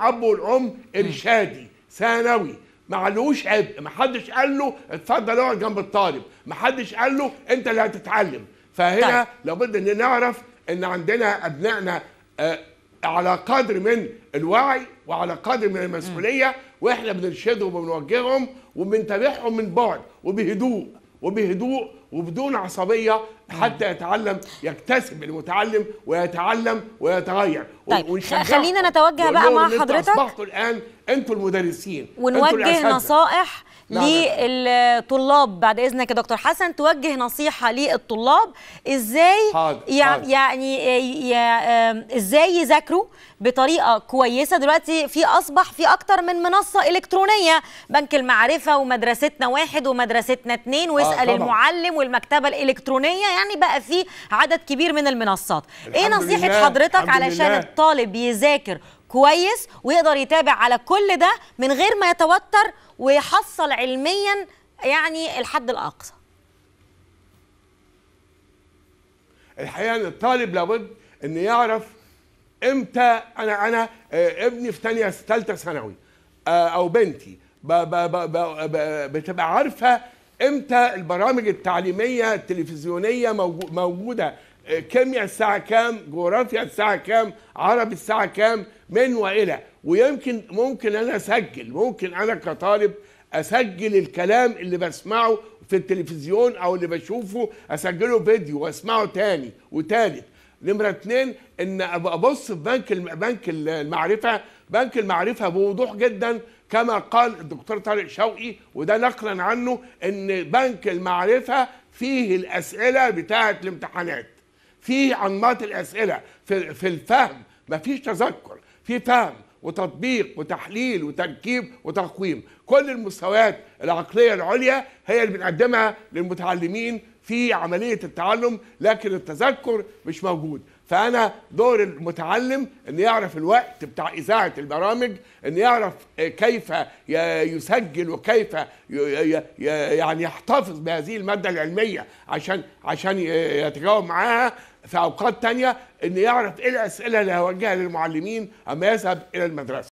الاب والام ارشادي ثانوي ما عليهوش عبء ما حدش قال له اتفضل اقعد جنب الطالب ما حدش قال له انت اللي هتتعلم فهنا طيب. لابد ان نعرف ان عندنا ابنائنا آه على قدر من الوعي وعلى قدر من المسؤوليه واحنا بنرشدهم وبنوجههم وبنتابعهم من بعد وبهدوء وبهدوء وبدون عصبيه حتى يتعلم يكتسب المتعلم ويتعلم ويتغير طيب خلينا نتوجه بقى مع حضرتك أصبحتوا الان انتوا المدرسين ونوجه نصائح للطلاب بعد اذنك يا دكتور حسن توجه نصيحه للطلاب ازاي حاضر. يعني, يعني ازاي يذاكروا بطريقه كويسه دلوقتي في اصبح في اكتر من منصه الكترونيه بنك المعرفه ومدرستنا واحد ومدرستنا اتنين آه، واسال آه المعلم والمكتبه الالكترونيه يعني بقى في عدد كبير من المنصات ايه نصيحه لله. حضرتك علشان لله. الطالب يذاكر كويس ويقدر يتابع على كل ده من غير ما يتوتر ويحصل علميا يعني الحد الاقصى الحقيقه ان الطالب لابد ان يعرف امتى انا انا آه، ابني في ثانيه ثالثه ثانوي آه، او بنتي بتبقى عارفه امتى البرامج التعليميه التلفزيونيه موجوده آه، كيمياء الساعه كام جغرافيا الساعه كام عربي الساعه كام من والى ويمكن ممكن انا اسجل ممكن انا كطالب اسجل الكلام اللي بسمعه في التلفزيون او اللي بشوفه اسجله فيديو واسمعه تاني وتالت نمرة اتنين ان ابص في بنك بنك المعرفة بنك المعرفة بوضوح جدا كما قال الدكتور طارق شوقي وده نقلا عنه ان بنك المعرفة فيه الاسئلة بتاعة الامتحانات فيه انماط الاسئلة في, في الفهم مفيش تذكر في فهم وتطبيق وتحليل وتركيب وتقويم كل المستويات العقلية العليا هي اللي بنقدمها للمتعلمين في عملية التعلم لكن التذكر مش موجود فانا دور المتعلم ان يعرف الوقت بتاع اذاعه البرامج ان يعرف آه، كيف يسجل وكيف يعني يحتفظ بهذه الماده العلميه عشان عشان يتجاوب معاها في اوقات تانية ان يعرف ايه الاسئله اللي هوجهها للمعلمين اما يذهب الى المدرسه